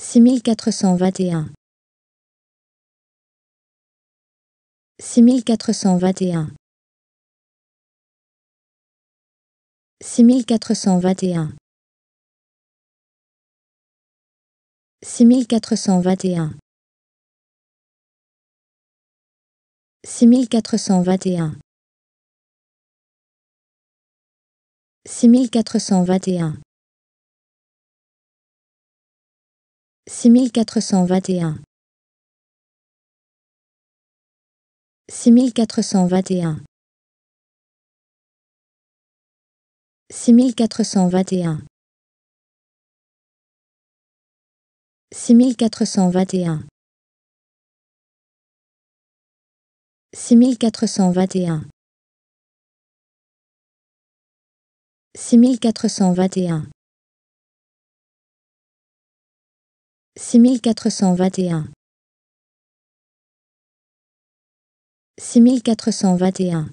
6421 6421 6421 6421 6421 6421 6421 6421 6421 6421 6421 6421 six mille quatre cent vingt et un six mille quatre cent vingt et un.